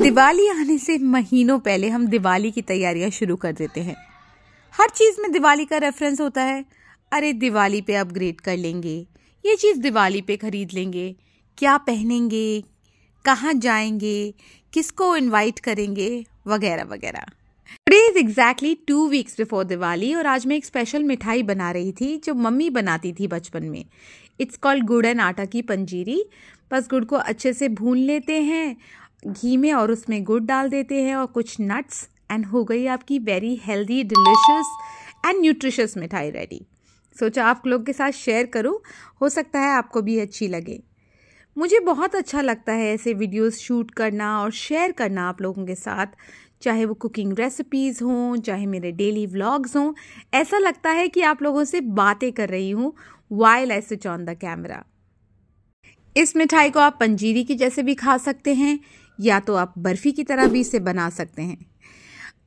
दिवाली आने से महीनों पहले हम दिवाली की तैयारियां शुरू कर देते हैं हर चीज़ में दिवाली का रेफरेंस होता है अरे दिवाली पे अपग्रेड कर लेंगे ये चीज़ दिवाली पे खरीद लेंगे क्या पहनेंगे कहाँ जाएंगे किसको इनवाइट करेंगे वगैरह वगैरह today is exactly two weeks before Diwali और आज मैं एक स्पेशल मिठाई बना रही थी जो मम्मी बनाती थी बचपन में इट्स कॉल्ड गुड़ एंड आटा की पंजीरी बस गुड़ को अच्छे से भून लेते हैं घी में और उसमें गुड़ डाल देते हैं और कुछ नट्स एंड हो गई आपकी very healthy delicious and nutritious मिठाई रेडी सोचा आप लोग के साथ शेयर करूं हो सकता है आपको भी अच्छी लगे मुझे बहुत अच्छा लगता है ऐसे वीडियोस शूट करना और शेयर करना आप लोगों के साथ चाहे वो कुकिंग रेसिपीज़ हों चाहे मेरे डेली व्लॉग्स हों ऐसा लगता है कि आप लोगों से बातें कर रही हूँ while I switch on the camera इस मिठाई को आप पंजीरी की जैसे भी खा सकते हैं या तो आप बर्फ़ी की तरह भी इसे बना सकते हैं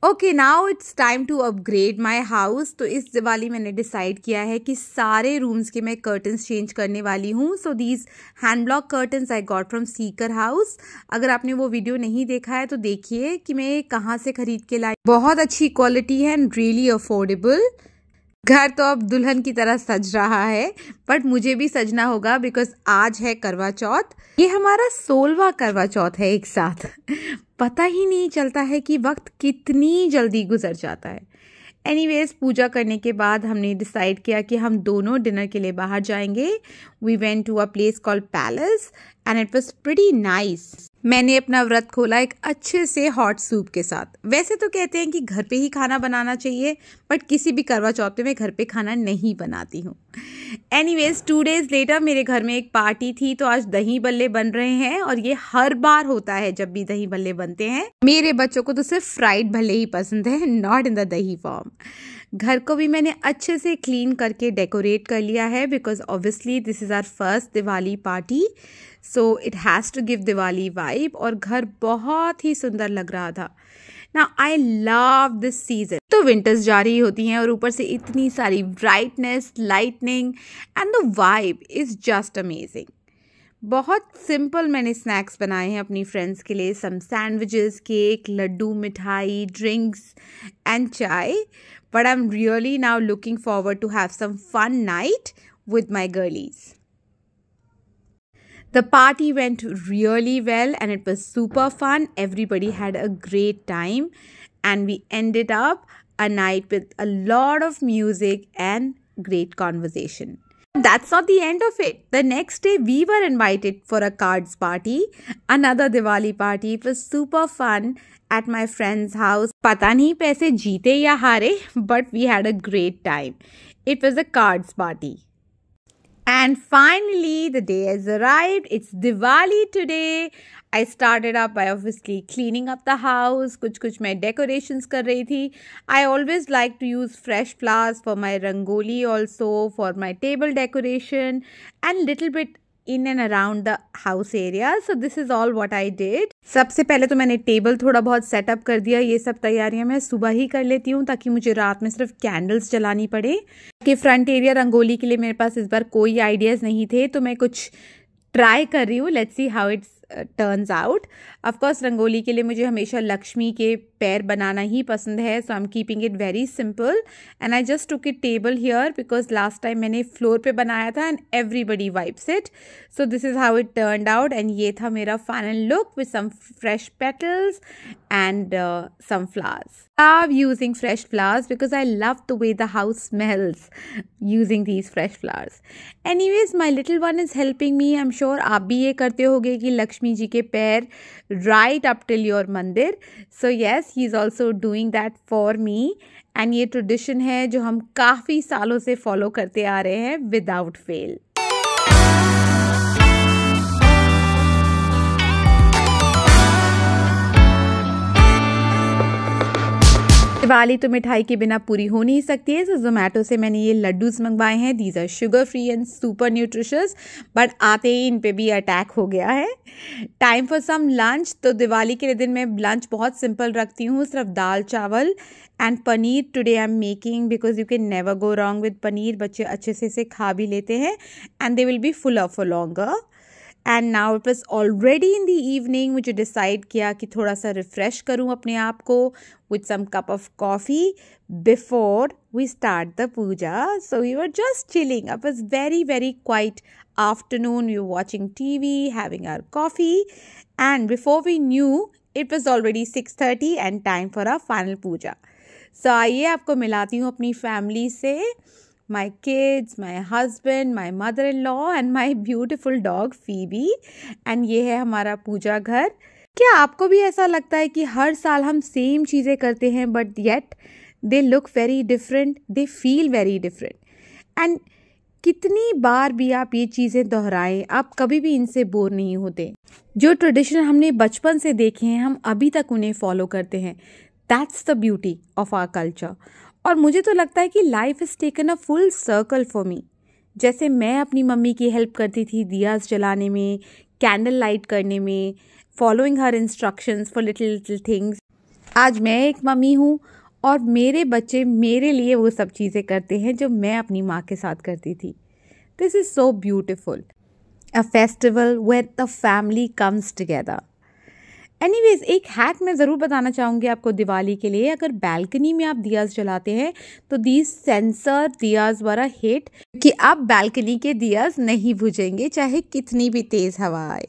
okay now it's time to upgrade my house तो इस दिवाली मैंने डिसाइड किया है कि सारे रूम्स के मैं कर्टन्स चेंज करने वाली हूँ so these hand block curtains I got from Sikar house अगर आपने वो वीडियो नहीं देखा है तो देखिए कि मैं कहाँ से खरीद के लाई बहुत अच्छी क्वालिटी है एंड रियली अफोर्डेबल घर तो अब दुल्हन की तरह सज रहा है बट मुझे भी सजना होगा बिकॉज आज है करवा चौथ ये हमारा सोलवा करवा चौथ है एक साथ पता ही नहीं चलता है कि वक्त कितनी जल्दी गुजर जाता है एनीवेज पूजा करने के बाद हमने डिसाइड किया कि हम दोनों डिनर के लिए बाहर जाएंगे we went to a place call palace and it was pretty nice मैंने अपना व्रत खोला एक अच्छे से हॉट सूप के साथ वैसे तो कहते हैं कि घर पे ही खाना बनाना चाहिए बट किसी भी करवा चौथ पे मैं घर पे खाना नहीं बनाती हूँ anyways two days later मेरे घर में एक पार्टी थी तो आज दही बल्ले बन रहे हैं और ये हर बार होता है जब भी दही बल्ले बनते हैं मेरे बच्चों को तो सिर्फ फ्राइड भल्ले ही पसंद है not in the dahi form घर को भी मैंने अच्छे से क्लीन करके डेकोरेट कर लिया है because obviously this is our first Diwali party so it has to give Diwali vibe और घर बहुत ही सुंदर लग रहा था ना आई लव दिस सीजन तो विंटर्स जारी होती हैं और ऊपर से इतनी सारी brightness lightning and the vibe is just amazing बहुत सिंपल मैंने स्नैक्स बनाए हैं अपनी फ्रेंड्स के लिए सम sandwiches cake laddoo mithai drinks and chai but I am really now looking forward to have some fun night with my girlies The party went really well and it was super fun. Everybody had a great time and we ended up a night with a lot of music and great conversation. That's not the end of it. The next day, we were invited for a cards party, another Diwali party. It was super fun at my friend's house. Pata paise jeete ya hare, but we had a great time. It was a cards party. And finally, the day has arrived. It's Diwali today. I started up by obviously cleaning up the house. Kuch kuch my decorations kar rahi thi. I always like to use fresh flowers for my rangoli also, for my table decoration and little bit in and around the house area so this is all what I did सबसे पहले तो मैंने table थोड़ा बहुत setup कर दिया ये सब तैयारियां मैं सुबह ही कर लेती हूँ ताकि मुझे रात में सिर्फ कैंडल्स जलानी पड़े कि फ्रंट एरिया रंगोली के लिए मेरे पास इस बार कोई आइडियाज़ नहीं थे तो मैं कुछ ट्राई कर रही हूँ let's see how it's turns out of course rangoli के लिए मुझे हमेशा लक्ष्मी के पैर बनाना ही पसंद है so I am keeping it very simple and I just took it table here because last time मैंने फ्लोर पे बनाया था and everybody wipes it so this is how it turn out and ये था मेरा final look with some fresh petals and some flowers I've using fresh flowers because I love the way the house smells using these fresh flowers anyways my little one is helping me I am sure आप भी ये करते होगे कि लक्ष्मी लक्ष्मी जी के पैर right up till your mandir so yes he is also doing that for me and ये tradition है जो हम काफ़ी सालों से फॉलो करते आ रहे हैं विदाउट फेल दिवाली तो मिठाई के बिना पूरी हो नहीं सकती है सो so, जोमेटो से मैंने ये लड्डूस मंगवाए हैं these are sugar free and super nutritious but आते ही इन पे भी अटैक हो गया है टाइम फॉर सम लंच तो दिवाली के दिन मैं लंच बहुत सिंपल रखती हूँ सिर्फ दाल चावल and paneer today I am making because you can never go wrong with paneer बच्चे अच्छे से इसे खा भी लेते हैं and they will be full of a longer and now it was already in the evening मुझे डिसाइड किया कि थोड़ा सा रिफ़्रेश करूँ अपने आप को with some cup of coffee before we start the puja so you are just chilling at was very very quiet afternoon you watching TV having our coffee and before we knew it was already six thirty and time for our final puja so आइए आपको मिलाती हूँ अपनी family से my kids, my husband, my mother-in-law and my beautiful dog Phoebe. And ये है हमारा पूजा घर क्या आपको भी ऐसा लगता है कि हर साल हम सेम चीज़ें करते हैं but yet they look very different they feel very different and कितनी बार भी आप ये चीज़ें दोहराएं आप कभी भी इनसे बोर नहीं होते जो ट्रेडिशन हमने बचपन से देखे हैं हम अभी तक उन्हें फॉलो करते हैं that's the beauty of our culture और मुझे तो लगता है कि life is taken a full circle for me जैसे मैं अपनी मम्मी की हेल्प करती थी दियाज जलाने में कैंडल लाइट करने में following her instructions for little little things आज मैं एक मम्मी हूँ और मेरे बच्चे मेरे लिए वो सब चीज़ें करते हैं जो मैं अपनी माँ के साथ करती थी this is so beautiful a festival where the family comes together anyways एक हैक मैं ज़रूर बताना चाहूँगी आपको दिवाली के लिए अगर बैल्कनी में आप दियाज जलाते हैं तो दी सेंसर दियाज वाला हेट कि आप बैल्कनी के दियाज नहीं बुझेंगे चाहे कितनी भी तेज़ हवा आए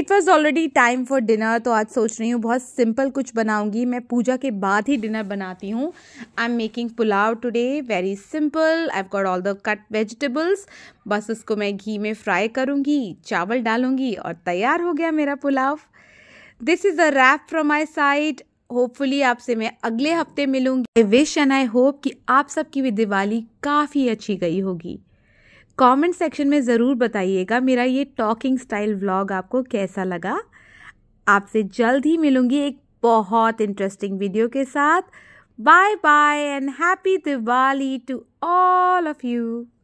it was already time for dinner तो आज सोच रही हूँ बहुत सिंपल कुछ बनाऊँगी मैं पूजा के बाद ही डिनर बनाती हूँ I am making pulao today very simple I have got all the cut vegetables बस उसको मैं घी में फ्राई करूँगी चावल डालूँगी और तैयार हो गया मेरा pulao this is a wrap from my side hopefully आपसे मैं अगले हफ्ते मिलूंगी I wish and I hope कि आप सबकी भी दिवाली काफ़ी अच्छी गई होगी कमेंट सेक्शन में ज़रूर बताइएगा मेरा ये टॉकिंग स्टाइल व्लॉग आपको कैसा लगा आपसे जल्द ही मिलूंगी एक बहुत इंटरेस्टिंग वीडियो के साथ bye bye and happy Diwali to all of you